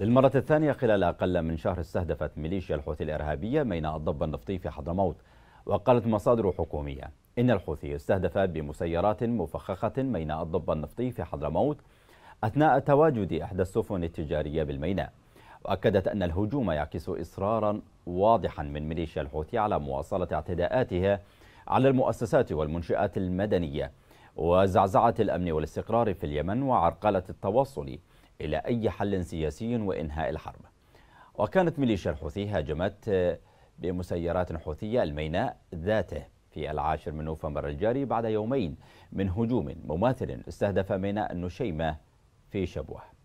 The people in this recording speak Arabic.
للمرة الثانية خلال أقل من شهر استهدفت ميليشيا الحوثي الإرهابية ميناء الضب النفطي في حضرموت وقالت مصادر حكومية إن الحوثي استهدف بمسيرات مفخخة ميناء الضب النفطي في حضرموت أثناء تواجد إحدى السفن التجارية بالميناء وأكدت أن الهجوم يعكس إصرارا واضحا من ميليشيا الحوثي على مواصلة اعتداءاتها على المؤسسات والمنشآت المدنية وزعزعة الأمن والاستقرار في اليمن وعرقلة التواصل إلى أي حل سياسي وإنهاء الحرب وكانت ميليشيا الحوثي هاجمت بمسيرات حوثية الميناء ذاته في العاشر من نوفمبر الجاري بعد يومين من هجوم مماثل استهدف ميناء النشيمة في شبوه